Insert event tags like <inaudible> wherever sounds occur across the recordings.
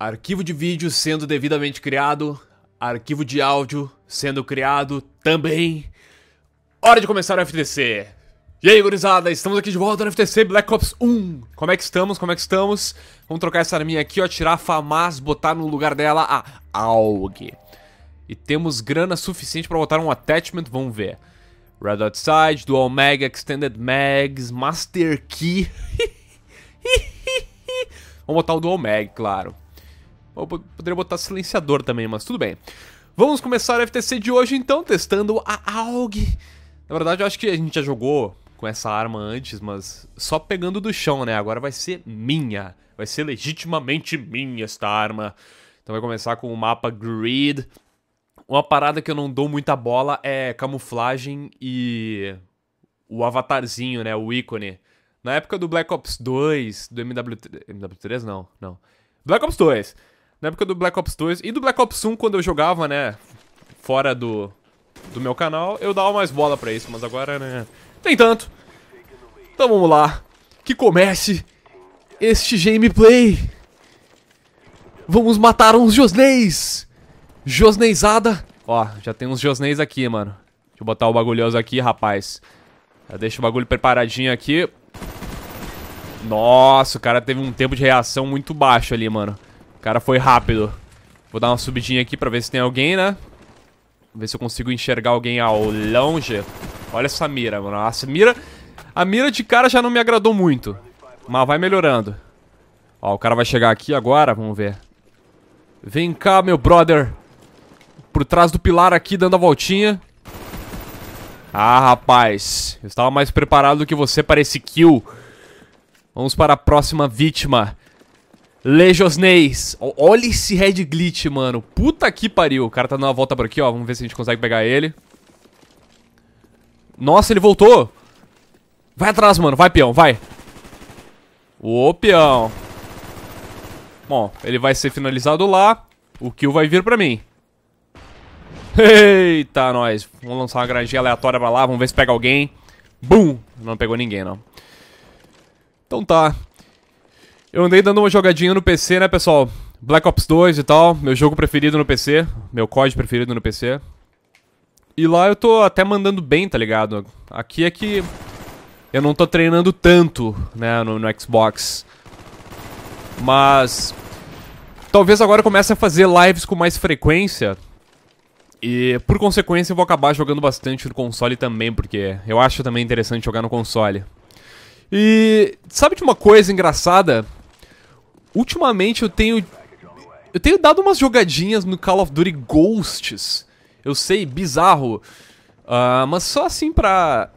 Arquivo de vídeo sendo devidamente criado, arquivo de áudio sendo criado também. Hora de começar o FTC. E aí, gurizada, estamos aqui de volta no FTC Black Ops 1. Como é que estamos? Como é que estamos? Vamos trocar essa arminha aqui, ó, tirar a Famas, botar no lugar dela a AUG. E temos grana suficiente para botar um attachment, vamos ver. Red Outside, Dual Mag, Extended Mags, Master Key. <laughs> Vamos botar o Dual Mag, claro poderia botar silenciador também, mas tudo bem. Vamos começar o FTC de hoje então, testando a AUG. Na verdade, eu acho que a gente já jogou com essa arma antes, mas só pegando do chão, né? Agora vai ser minha. Vai ser legitimamente minha esta arma. Então vai começar com o mapa Grid. Uma parada que eu não dou muita bola é camuflagem e o avatarzinho, né? O ícone. Na época do Black Ops 2, do MW3, MW3 não, não. Black Ops 2. Na época do Black Ops 2 e do Black Ops 1, quando eu jogava, né, fora do, do meu canal, eu dava mais bola pra isso, mas agora, né, nem tanto. Então vamos lá, que comece este gameplay. Vamos matar uns Josneis. Josneizada. Ó, já tem uns Josneis aqui, mano. Deixa eu botar o bagulhoso aqui, rapaz. Já deixa o bagulho preparadinho aqui. Nossa, o cara teve um tempo de reação muito baixo ali, mano. O cara foi rápido. Vou dar uma subidinha aqui pra ver se tem alguém, né? Ver se eu consigo enxergar alguém ao longe. Olha essa mira, mano. nossa mira... A mira de cara já não me agradou muito. Mas vai melhorando. Ó, o cara vai chegar aqui agora. Vamos ver. Vem cá, meu brother. Por trás do pilar aqui, dando a voltinha. Ah, rapaz. Eu estava mais preparado do que você para esse kill. Vamos para a próxima vítima. Lejosneis. Olha esse Red Glitch, mano. Puta que pariu. O cara tá dando uma volta por aqui, ó. Vamos ver se a gente consegue pegar ele. Nossa, ele voltou. Vai atrás, mano. Vai, peão. Vai. Ô, peão. Bom, ele vai ser finalizado lá. O kill vai vir pra mim. Eita, nós. Vamos lançar uma granjinha aleatória pra lá. Vamos ver se pega alguém. Bum. Não pegou ninguém, não. Então tá. Eu andei dando uma jogadinha no PC, né, pessoal? Black Ops 2 e tal, meu jogo preferido no PC, meu COD preferido no PC. E lá eu tô até mandando bem, tá ligado? Aqui é que eu não tô treinando tanto, né, no, no Xbox. Mas talvez agora eu comece a fazer lives com mais frequência. E por consequência eu vou acabar jogando bastante no console também, porque eu acho também interessante jogar no console. E sabe de uma coisa engraçada Ultimamente eu tenho. Eu tenho dado umas jogadinhas no Call of Duty Ghosts. Eu sei, bizarro. Uh, mas só assim pra.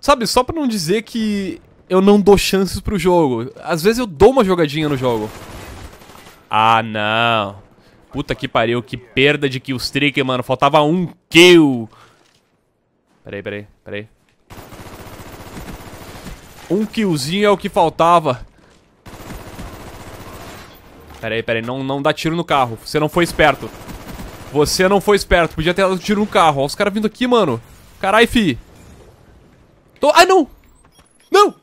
Sabe, só pra não dizer que eu não dou chances pro jogo. Às vezes eu dou uma jogadinha no jogo. Ah, não. Puta que pariu, que perda de streak mano. Faltava um kill. Peraí, peraí, peraí. Um killzinho é o que faltava. Peraí, peraí, Não, não dá tiro no carro. Você não foi esperto. Você não foi esperto. Podia ter dado tiro no carro. Olha os caras vindo aqui, mano. Carai, fi. Tô... Ai, não! Não!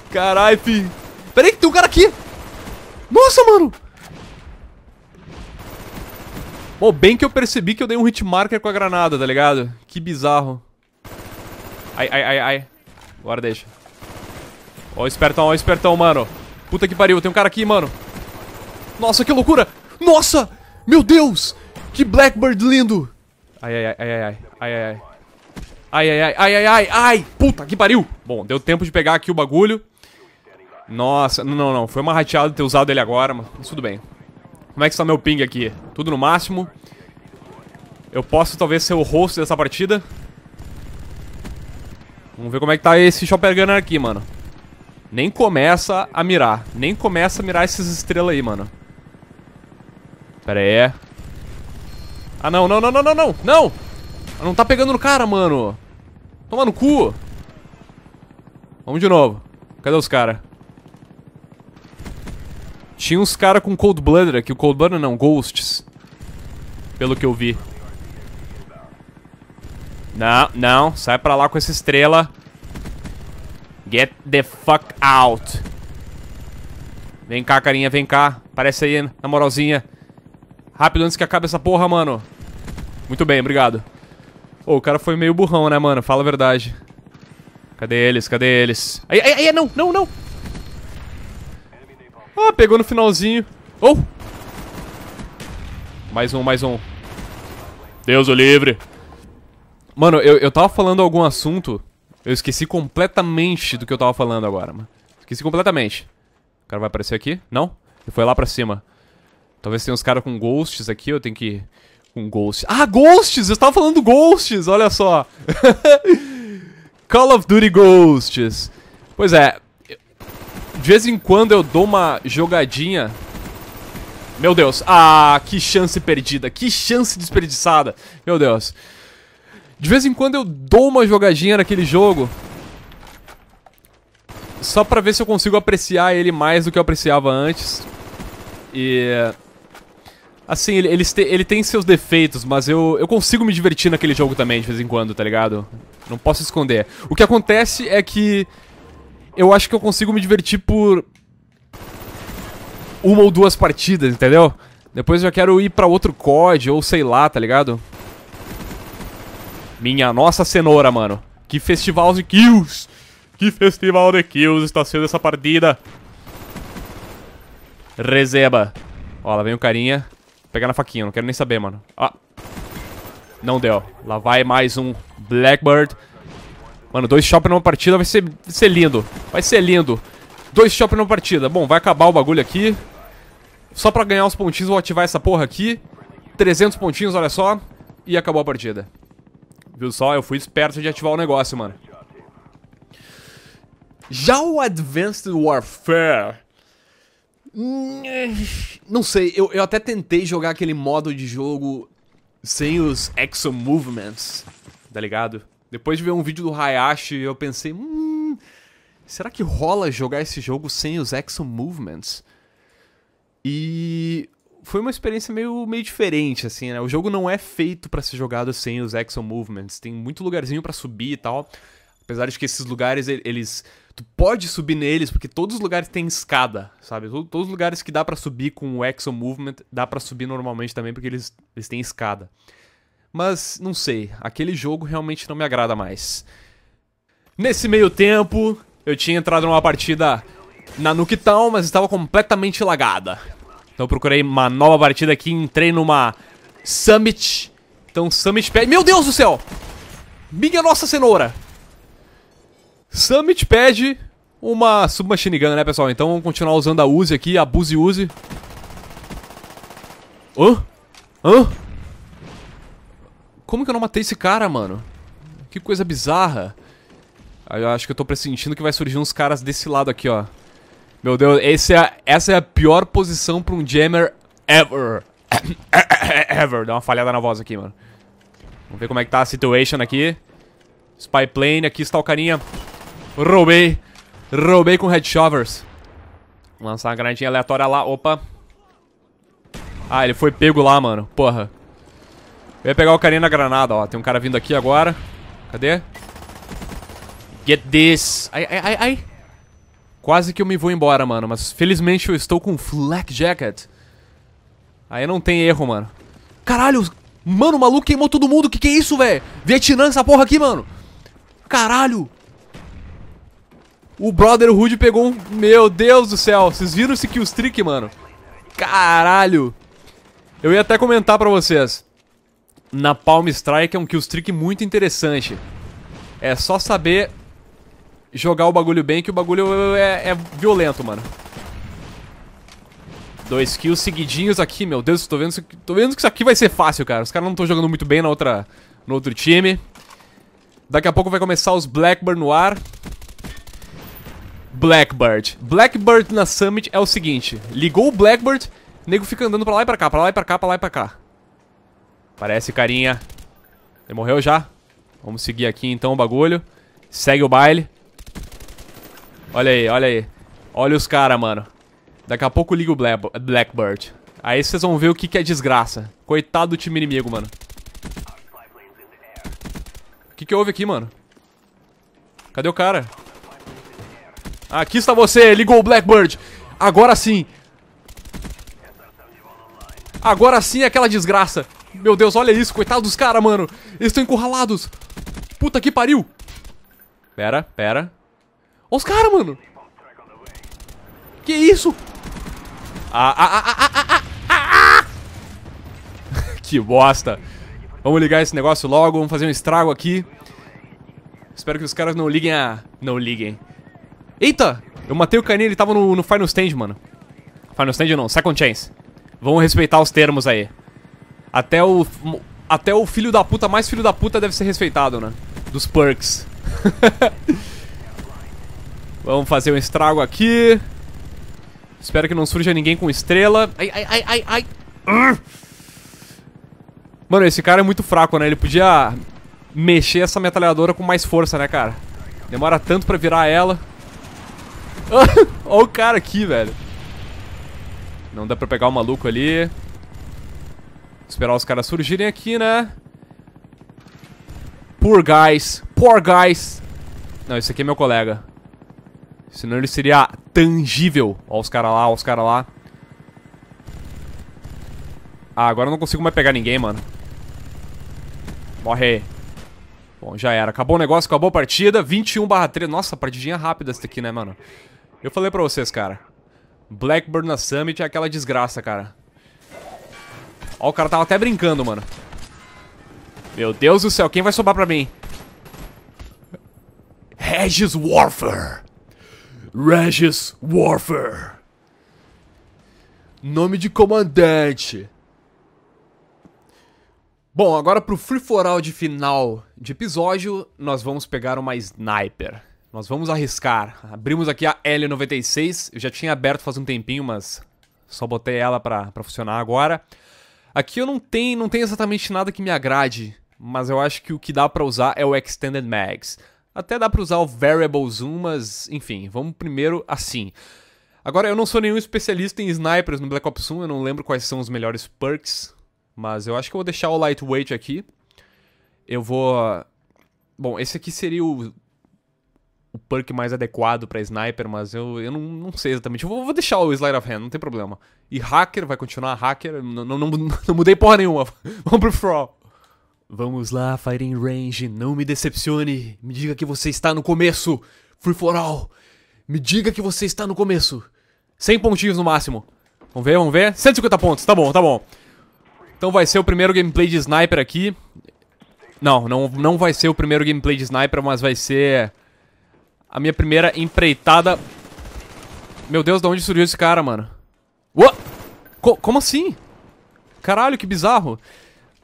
<laughs> Carai, fi. Peraí, tem um cara aqui. Nossa, mano! Pô, oh, bem que eu percebi que eu dei um hit marker com a granada, tá ligado? Que bizarro. Ai, ai, ai, ai. Agora deixa. Ó oh, o espertão, ó oh, o espertão, mano. Puta que pariu, tem um cara aqui, mano. Nossa, que loucura! Nossa! Meu Deus! Que Blackbird lindo! Ai, ai, ai, ai, ai, ai, ai, ai. Ai, ai, ai, ai, ai, ai, ai, puta que pariu. Bom, deu tempo de pegar aqui o bagulho. Nossa, não, não, foi uma rateada ter usado ele agora, mas tudo bem. Como é que está meu ping aqui? Tudo no máximo. Eu posso talvez ser o rosto dessa partida. Vamos ver como é que tá esse Shopper Gunner aqui, mano. Nem começa a mirar. Nem começa a mirar essas estrelas aí, mano. Pera aí. Ah, não, não, não, não, não, não. Não! Não tá pegando no cara, mano. Toma no cu. Vamos de novo. Cadê os caras? Tinha uns caras com Cold Blooder, aqui. O Cold Blooder não, Ghosts. Pelo que eu vi. Não, não. Sai pra lá com essa estrela. Get the fuck out. Vem cá, carinha, vem cá. Parece aí, na moralzinha. Rápido antes que acabe essa porra, mano. Muito bem, obrigado. oh, o cara foi meio burrão, né, mano? Fala a verdade. Cadê eles? Cadê eles? Aí, aí, aí, não, não, não. Ah, pegou no finalzinho. Oh! Mais um, mais um. Deus o livre. Mano, eu, eu tava falando algum assunto eu esqueci completamente do que eu tava falando agora, mano. Esqueci completamente. O cara vai aparecer aqui? Não? Ele foi lá pra cima. Talvez tenha uns caras com ghosts aqui, eu tenho que... Com um ghosts. Ah, ghosts! Eu tava falando ghosts, olha só. <laughs> Call of Duty Ghosts. Pois é. De vez em quando eu dou uma jogadinha... Meu Deus. Ah, que chance perdida. Que chance desperdiçada. Meu Deus. De vez em quando eu dou uma jogadinha naquele jogo. Só pra ver se eu consigo apreciar ele mais do que eu apreciava antes. E... Assim, ele, ele, ele tem seus defeitos, mas eu, eu consigo me divertir naquele jogo também, de vez em quando, tá ligado? Não posso esconder. O que acontece é que... Eu acho que eu consigo me divertir por... Uma ou duas partidas, entendeu? Depois eu já quero ir pra outro COD, ou sei lá, tá ligado? Minha nossa cenoura, mano. Que festival de kills. Que festival de kills está sendo essa partida. Rezeba. Ó, lá vem o carinha. Vou pegar na faquinha, não quero nem saber, mano. Ó. Ah. Não deu. Lá vai mais um Blackbird. Mano, dois shopping numa partida vai ser, vai ser lindo. Vai ser lindo. Dois shopping numa partida. Bom, vai acabar o bagulho aqui. Só pra ganhar os pontinhos, vou ativar essa porra aqui. 300 pontinhos, olha só. E acabou a partida. Viu só? Eu fui esperto de ativar o negócio, mano. Já o Advanced Warfare... Hum, não sei, eu, eu até tentei jogar aquele modo de jogo sem os Exo Movements, tá ligado? Depois de ver um vídeo do Hayashi, eu pensei, hum, será que rola jogar esse jogo sem os Exo Movements? E foi uma experiência meio, meio diferente, assim, né? O jogo não é feito para ser jogado sem os action movements. Tem muito lugarzinho para subir e tal. Apesar de que esses lugares, eles. Tu pode subir neles, porque todos os lugares têm escada, sabe? Todos os lugares que dá para subir com o Exo Movement, dá para subir normalmente também, porque eles, eles têm escada. Mas, não sei, aquele jogo realmente não me agrada mais. Nesse meio tempo, eu tinha entrado numa partida na Nuke Town, mas estava completamente lagada. Então eu procurei uma nova partida aqui, entrei numa Summit. Então Summit pede... Meu Deus do céu! Minha nossa cenoura! Summit pede uma submachine gun, né, pessoal? Então vamos continuar usando a Uzi aqui, a Buzi Uzi. Hã? Hã? Como que eu não matei esse cara, mano? Que coisa bizarra. Eu acho que eu tô pressentindo que vai surgir uns caras desse lado aqui, ó. Meu Deus, esse é, essa é a pior posição pra um jammer ever. <coughs> ever. Dá uma falhada na voz aqui, mano. Vamos ver como é que tá a situation aqui. Spy plane, aqui está o carinha. Roubei. Roubei com head shovers. Vou lançar uma granadinha aleatória lá. Opa. Ah, ele foi pego lá, mano. Porra. Eu ia pegar o carinha na granada, ó. Tem um cara vindo aqui agora. Cadê? Get this. Ai, ai, ai, ai. Quase que eu me vou embora, mano, mas felizmente eu estou com flak jacket. Aí não tem erro, mano. Caralho, mano, o maluco queimou todo mundo. Que que é isso, velho? Vietnã essa porra aqui, mano. Caralho. O brother pegou um... Meu Deus do céu. Vocês viram esse killstreak, mano? Caralho. Eu ia até comentar pra vocês. Na Palm Strike é um killstreak muito interessante. É só saber jogar o bagulho bem, que o bagulho é, é violento, mano. Dois kills seguidinhos aqui, meu Deus, tô vendo, tô vendo que isso aqui vai ser fácil, cara. Os caras não estão jogando muito bem na outra, no outro time. Daqui a pouco vai começar os Blackbird no ar. Blackbird. Blackbird na Summit é o seguinte. Ligou o Blackbird, o nego fica andando pra lá e pra cá, pra lá e pra cá, pra lá e pra cá. Parece, carinha. Ele morreu já. Vamos seguir aqui então o bagulho. Segue o baile. Olha aí, olha aí. Olha os caras, mano. Daqui a pouco liga o Blackbird. Aí vocês vão ver o que, que é desgraça. Coitado do time inimigo, mano. O que, que houve aqui, mano? Cadê o cara? Aqui está você, ligou o Blackbird. Agora sim. Agora sim é aquela desgraça. Meu Deus, olha isso, coitado dos caras, mano. Eles estão encurralados. Puta que pariu. Pera, pera. Olha os caras, mano. Que isso? Ah, ah, ah, ah, ah, ah, ah. ah. <laughs> que bosta. Vamos ligar esse negócio logo, vamos fazer um estrago aqui. Espero que os caras não liguem a... Não liguem. Eita! Eu matei o caninho, ele tava no, no Final Stand, mano. Final Stand não, Second Chance. Vamos respeitar os termos aí. Até o... Até o filho da puta mais filho da puta deve ser respeitado, né? Dos perks. <laughs> Vamos fazer um estrago aqui. Espero que não surja ninguém com estrela. Ai, ai, ai, ai, ai. Mano, esse cara é muito fraco, né? Ele podia mexer essa metralhadora com mais força, né, cara? Demora tanto pra virar ela. Olha <laughs> o cara aqui, velho. Não dá pra pegar o maluco ali. Esperar os caras surgirem aqui, né? Poor guys. Poor guys. Não, esse aqui é meu colega. Senão ele seria tangível. Ó os caras lá, ó os caras lá. Ah, agora eu não consigo mais pegar ninguém, mano. Morre aí. Bom, já era. Acabou o negócio, acabou a partida. 21 barra 3. Nossa, partidinha rápida essa daqui, né, mano? Eu falei pra vocês, cara. Blackbird na Summit é aquela desgraça, cara. Ó, o cara tava até brincando, mano. Meu Deus do céu, quem vai sobrar pra mim? Regis Warfare. Regis Warfare. Nome de comandante. Bom, agora pro free for all de final de episódio, nós vamos pegar uma sniper. Nós vamos arriscar. Abrimos aqui a L96. Eu já tinha aberto faz um tempinho, mas só botei ela pra, pra funcionar agora. Aqui eu não tenho, não tenho exatamente nada que me agrade, mas eu acho que o que dá para usar é o Extended Mags. Até dá para usar o variable zoom, mas enfim, vamos primeiro assim. Agora, eu não sou nenhum especialista em snipers no Black Ops 1, eu não lembro quais são os melhores perks, mas eu acho que eu vou deixar o lightweight aqui. Eu vou... Bom, esse aqui seria o, o perk mais adequado para sniper, mas eu, eu não, não sei exatamente. Eu vou, vou, deixar o Slide of Hand, não tem problema. E hacker, vai continuar hacker, não, não, não, não mudei porra nenhuma. <laughs> Vamos pro Frog. Vamos lá, Firing Range, não me decepcione. Me diga que você está no começo. Free for all. Me diga que você está no começo. 100 pontinhos no máximo. Vamos ver, vamos ver. 150 pontos, tá bom, tá bom. Então vai ser o primeiro gameplay de Sniper aqui. Não, não, não vai ser o primeiro gameplay de Sniper, mas vai ser a minha primeira empreitada. Meu Deus, de onde surgiu esse cara, mano? Co como assim? Caralho, que bizarro.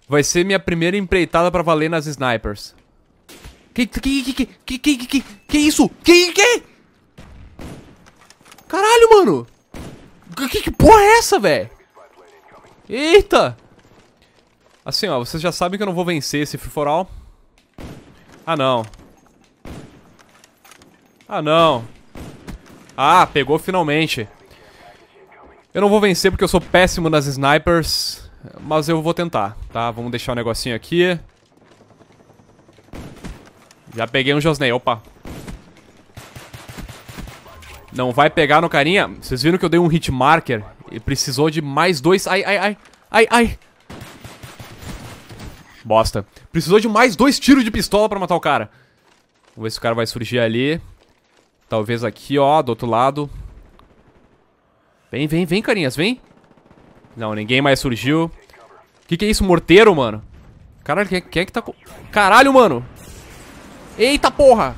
Vai ser minha primeira empreitada pra valer nas snipers. Que que que que que que que que isso? Que que? Caralho, mano. Que, que porra é essa, velho? Eita. Assim, ó, vocês já sabem que eu não vou vencer esse Fiforal. Ah, não. Ah, não. Ah, pegou finalmente. Eu não vou vencer porque eu sou péssimo nas snipers. Mas eu vou tentar, tá? Vamos deixar o um negocinho aqui. Já peguei um Josnei, opa. Não vai pegar no carinha. Vocês viram que eu dei um hit marker e precisou de mais dois. Ai, ai, ai. Ai, ai. Bosta. Precisou de mais dois tiros de pistola pra matar o cara. Vamos ver se o cara vai surgir ali. Talvez aqui, ó, do outro lado. Vem, vem, vem, carinhas, vem. Não, ninguém mais surgiu. Que que é isso? Morteiro, mano? Caralho, quem, quem é que tá... Caralho, mano! Eita porra!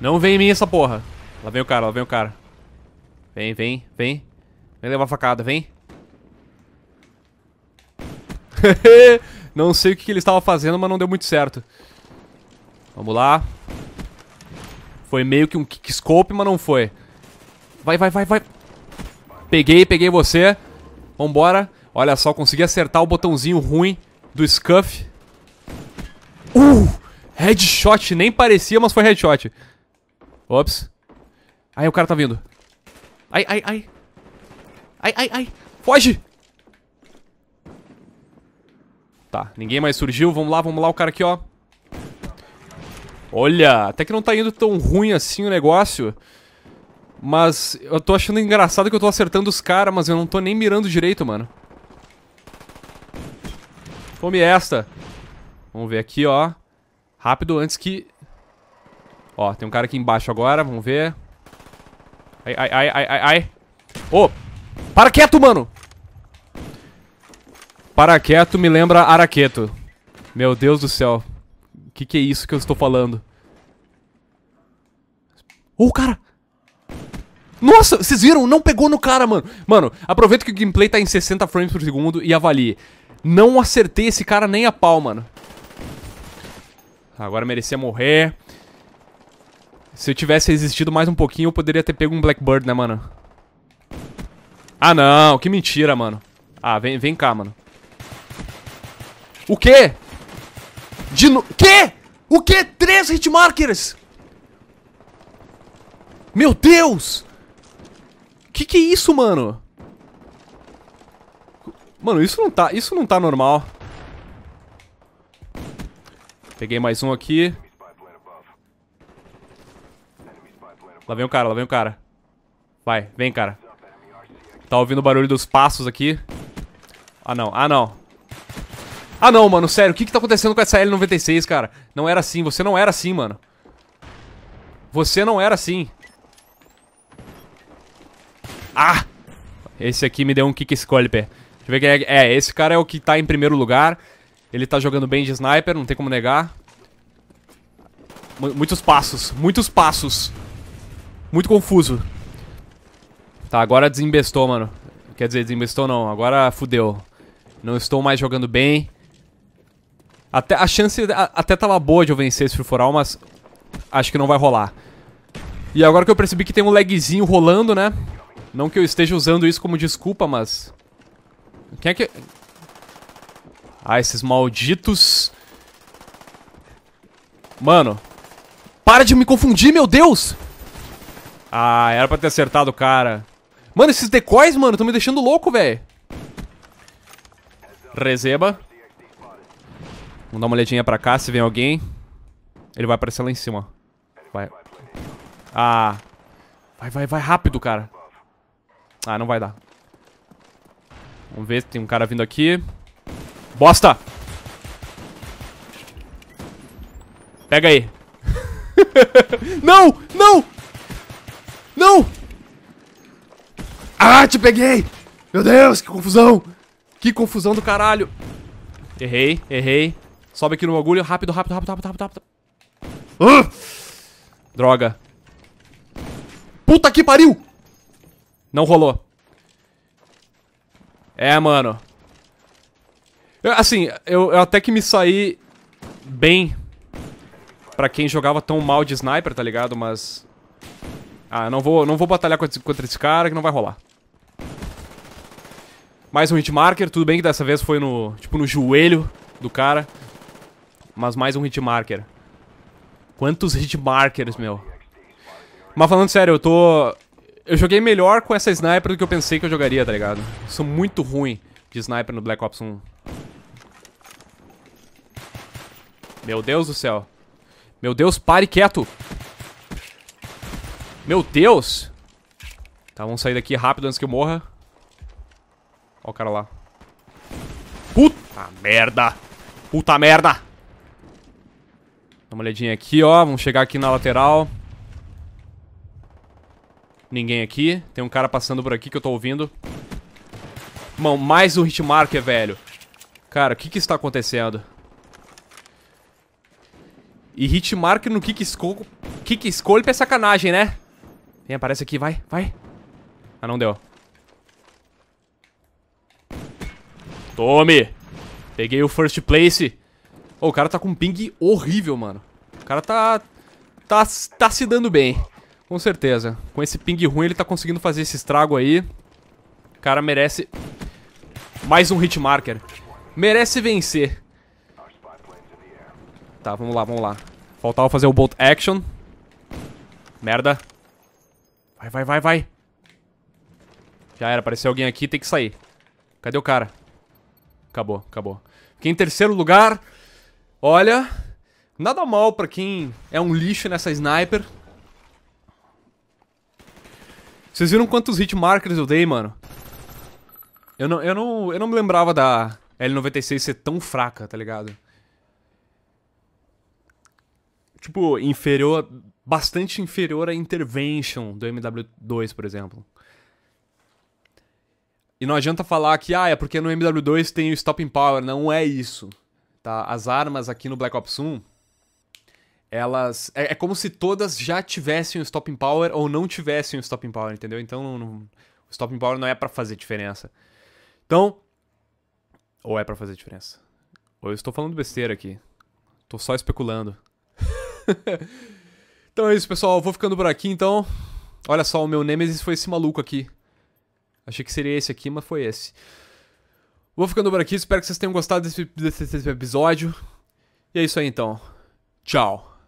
Não vem em mim essa porra. Lá vem o cara, lá vem o cara. Vem, vem, vem. Vem levar facada, vem. <laughs> não sei o que, que ele estava fazendo, mas não deu muito certo. Vamos lá. Foi meio que um kickscope, mas não foi. Vai, vai, vai, vai. Peguei, peguei você. Vambora. Olha só, consegui acertar o botãozinho ruim do Scuff. Uh! Headshot, nem parecia, mas foi headshot. Ops. Aí o cara tá vindo. Ai, ai, ai. Ai, ai, ai. Foge! Tá, ninguém mais surgiu. Vamos lá, vamos lá. O cara aqui, ó. Olha, até que não tá indo tão ruim assim o negócio. Mas eu tô achando engraçado que eu tô acertando os caras, mas eu não tô nem mirando direito, mano. Tome esta. Vamos ver aqui, ó. Rápido, antes que... Ó, tem um cara aqui embaixo agora, vamos ver. Ai, ai, ai, ai, ai, ai. Ô! Oh, para quieto, mano! Para quieto me lembra araqueto. Meu Deus do céu. O que, que é isso que eu estou falando? Ô, oh, cara! Nossa, vocês viram? Não pegou no cara, mano. Mano, aproveita que o gameplay tá em 60 frames por segundo e avalie. Não acertei esse cara nem a pau, mano. Agora merecia morrer. Se eu tivesse resistido mais um pouquinho, eu poderia ter pego um Blackbird, né, mano? Ah, não. Que mentira, mano. Ah, vem, vem cá, mano. O quê? De no... Quê? O quê? Três hitmarkers! Meu Deus! Que que é isso, mano? Mano, isso não tá, isso não tá normal. Peguei mais um aqui. Lá vem o cara, lá vem o cara. Vai, vem, cara. Tá ouvindo o barulho dos passos aqui. Ah, não. Ah, não. Ah, não, mano. Sério, o que que tá acontecendo com essa L96, cara? Não era assim. Você não era assim, mano. Você não era assim. Ah! Esse aqui me deu um kick scalper. Deixa eu ver quem é. É, esse cara é o que tá em primeiro lugar. Ele tá jogando bem de sniper, não tem como negar. M muitos passos, muitos passos. Muito confuso. Tá, agora desembestou, mano. Quer dizer, desembestou não, agora fudeu. Não estou mais jogando bem. Até, a chance a, até tava boa de eu vencer esse Furforal, mas acho que não vai rolar. E agora que eu percebi que tem um lagzinho rolando, né? Não que eu esteja usando isso como desculpa, mas... Quem é que... Ah, esses malditos... Mano. Para de me confundir, meu Deus! Ah, era pra ter acertado o cara. Mano, esses decoys, mano, estão me deixando louco, velho. Rezeba. Vamos dar uma olhadinha pra cá, se vem alguém. Ele vai aparecer lá em cima. Vai. Ah. Vai, vai, vai, rápido, cara. Ah, não vai dar. Vamos ver, tem um cara vindo aqui. Bosta! Pega aí. <laughs> não! Não! Não! Ah, te peguei! Meu Deus, que confusão! Que confusão do caralho! Errei, errei. Sobe aqui no bagulho. Rápido, rápido, rápido, rápido, rápido, rápido. Ah! Droga. Puta que pariu! Não rolou. É, mano. Eu, assim, eu, eu até que me saí bem para quem jogava tão mal de sniper, tá ligado? Mas... Ah, não vou, não vou batalhar contra esse cara que não vai rolar. Mais um hitmarker tudo bem que dessa vez foi no, tipo, no joelho do cara. Mas mais um hitmarker Quantos hitmarkers meu? Mas falando sério, eu tô eu joguei melhor com essa sniper do que eu pensei que eu jogaria, tá ligado? Sou muito ruim de sniper no Black Ops 1. Meu Deus do céu. Meu Deus, pare quieto. Meu Deus. Tá, vamos sair daqui rápido antes que eu morra. Ó o cara lá. Puta merda. Puta merda. Dá uma olhadinha aqui, ó. Vamos chegar aqui na lateral. Ninguém aqui. Tem um cara passando por aqui que eu tô ouvindo. Mano, mais um hitmarker, velho. Cara, o que que está acontecendo? E hitmarker no Kick Scope... é sacanagem, né? Vem, aparece aqui, vai, vai. Ah, não deu. Tome! Peguei o first place. Oh, o cara tá com um ping horrível, mano. O cara tá... Tá, tá se dando bem. Com certeza. Com esse ping ruim ele tá conseguindo fazer esse estrago aí. O cara merece... Mais um hit marker. Merece vencer. Tá, vamos lá, vamos lá. Faltava fazer o bolt action. Merda. Vai, vai, vai, vai. Já era, apareceu alguém aqui, tem que sair. Cadê o cara? Acabou, acabou. Fiquei em terceiro lugar. Olha, nada mal pra quem é um lixo nessa sniper. Vocês viram quantos hit markers eu dei, mano? Eu não, eu não, eu não me lembrava da L96 ser tão fraca, tá ligado? Tipo, inferior, bastante inferior à Intervention do MW2, por exemplo. E não adianta falar que, ah, é porque no MW2 tem o Stopping Power. Não é isso. Tá? As armas aqui no Black Ops 1 elas. É, é, como se todas já tivessem o stopping power ou não tivessem o stopping power, entendeu? Então não, não, o stopping power não é para fazer diferença. Então. Ou é para fazer diferença? Ou eu estou falando besteira aqui. Tô só especulando. <laughs> então é isso, pessoal. Eu vou ficando por aqui então. Olha só, o meu Nemesis foi esse maluco aqui. Achei que seria esse aqui, mas foi esse. Vou ficando por aqui. Espero que vocês tenham gostado desse, desse, desse episódio. E é isso aí então. Tchau.